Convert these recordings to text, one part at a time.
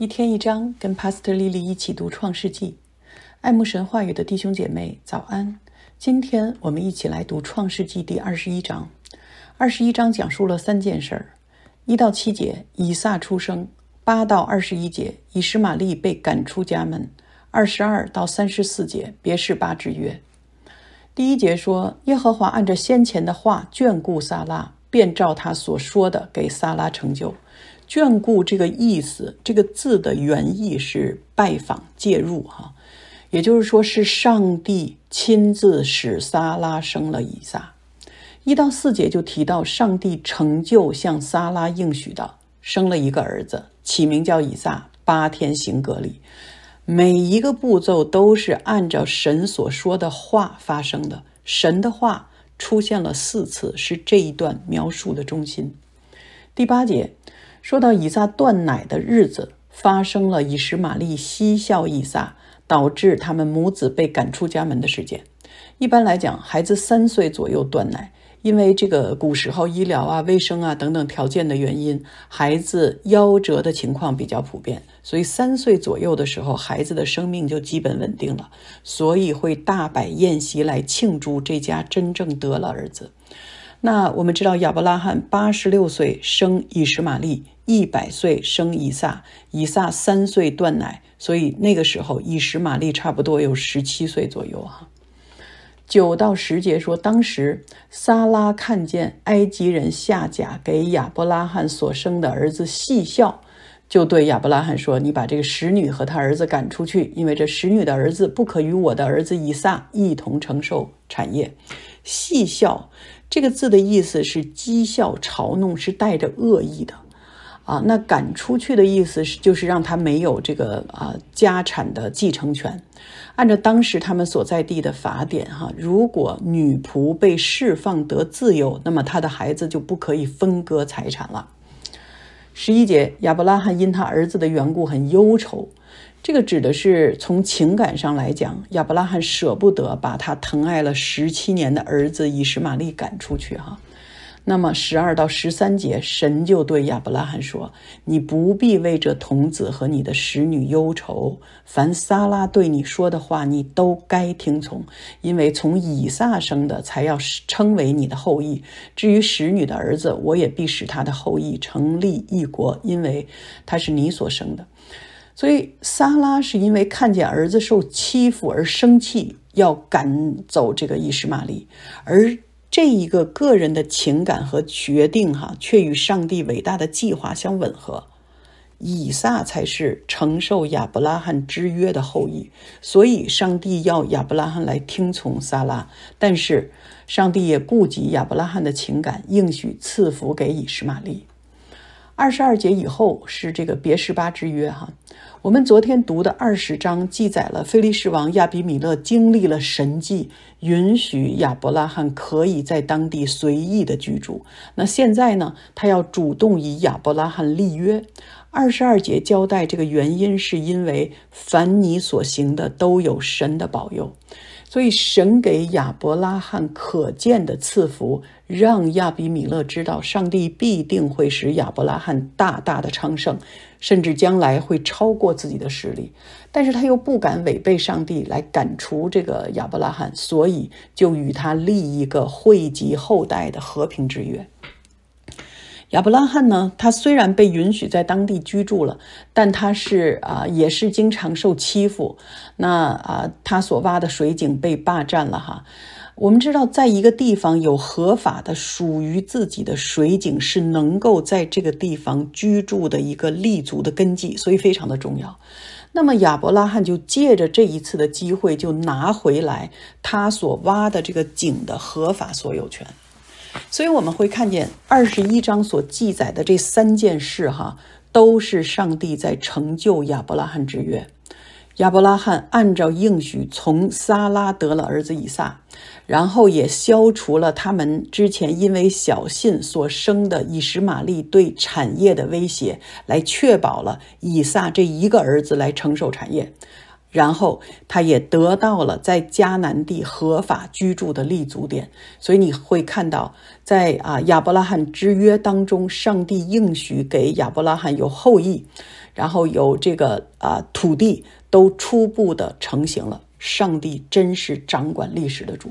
一天一章，跟 Pastor 丽丽一起读《创世纪》。爱慕神话语的弟兄姐妹，早安！今天我们一起来读《创世纪》第二十一章。二十一章讲述了三件事儿：一到七节，以撒出生；八到二十一节，以实玛利被赶出家门；二十二到三十四节，别是巴之约。第一节说：“耶和华按照先前的话眷顾撒拉，便照他所说的给撒拉成就。”眷顾这个意思，这个字的原意是拜访、介入，哈，也就是说是上帝亲自使撒拉生了以撒。一到四节就提到上帝成就向撒拉应许的，生了一个儿子，起名叫以撒。八天行隔离，每一个步骤都是按照神所说的话发生的。神的话出现了四次，是这一段描述的中心。第八节说到以撒断奶的日子，发生了以实玛利嬉笑以撒，导致他们母子被赶出家门的事件。一般来讲，孩子三岁左右断奶，因为这个古时候医疗啊、卫生啊等等条件的原因，孩子夭折的情况比较普遍，所以三岁左右的时候，孩子的生命就基本稳定了，所以会大摆宴席来庆祝这家真正得了儿子。那我们知道，亚伯拉罕八十六岁生以实玛利，一百岁生以撒，以撒三岁断奶，所以那个时候以实玛利差不多有十七岁左右哈。九到十节说，当时撒拉看见埃及人夏甲给亚伯拉罕所生的儿子细笑。就对亚伯拉罕说：“你把这个使女和她儿子赶出去，因为这使女的儿子不可与我的儿子以撒一同承受产业。”戏笑这个字的意思是讥笑、嘲弄，是带着恶意的。啊，那赶出去的意思是就是让他没有这个啊家产的继承权。按照当时他们所在地的法典，哈，如果女仆被释放得自由，那么她的孩子就不可以分割财产了。十一节，亚伯拉罕因他儿子的缘故很忧愁，这个指的是从情感上来讲，亚伯拉罕舍不得把他疼爱了十七年的儿子以实玛利赶出去，哈。那么十二到十三节，神就对亚伯拉罕说：“你不必为这童子和你的使女忧愁，凡撒拉对你说的话，你都该听从，因为从以撒生的才要称为你的后裔。至于使女的儿子，我也必使他的后裔成立一国，因为他是你所生的。”所以撒拉是因为看见儿子受欺负而生气，要赶走这个伊什玛利，而。这一个个人的情感和决定，哈，却与上帝伟大的计划相吻合。以撒才是承受亚伯拉罕之约的后裔，所以上帝要亚伯拉罕来听从撒拉，但是上帝也顾及亚伯拉罕的情感，应许赐福给以实玛利。二十二节以后是这个别十八之约哈。我们昨天读的二十章记载了菲利士王亚比米勒经历了神迹，允许亚伯拉罕可以在当地随意的居住。那现在呢，他要主动以亚伯拉罕立约。二十二节交代这个原因，是因为凡你所行的都有神的保佑，所以神给亚伯拉罕可见的赐福，让亚比米勒知道上帝必定会使亚伯拉罕大大的昌盛，甚至将来会超过自己的实力。但是他又不敢违背上帝来赶除这个亚伯拉罕，所以就与他立一个惠及后代的和平之约。亚伯拉罕呢？他虽然被允许在当地居住了，但他是啊，也是经常受欺负。那啊，他所挖的水井被霸占了哈。我们知道，在一个地方有合法的属于自己的水井，是能够在这个地方居住的一个立足的根基，所以非常的重要。那么亚伯拉罕就借着这一次的机会，就拿回来他所挖的这个井的合法所有权。所以我们会看见二十一章所记载的这三件事，哈，都是上帝在成就亚伯拉罕之约。亚伯拉罕按照应许，从撒拉得了儿子以撒，然后也消除了他们之前因为小信所生的以实玛利对产业的威胁，来确保了以撒这一个儿子来承受产业。然后他也得到了在迦南地合法居住的立足点，所以你会看到，在啊亚伯拉罕之约当中，上帝应许给亚伯拉罕有后裔，然后有这个啊土地都初步的成型了。上帝真是掌管历史的主，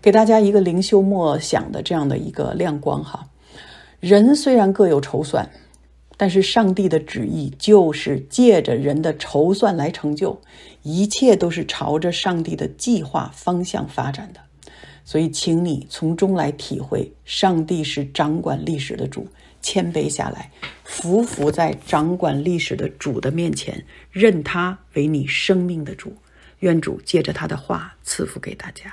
给大家一个灵修默想的这样的一个亮光哈。人虽然各有筹算。但是上帝的旨意就是借着人的筹算来成就，一切都是朝着上帝的计划方向发展的，所以请你从中来体会，上帝是掌管历史的主，谦卑下来，匍匐在掌管历史的主的面前，认他为你生命的主，愿主借着他的话赐福给大家。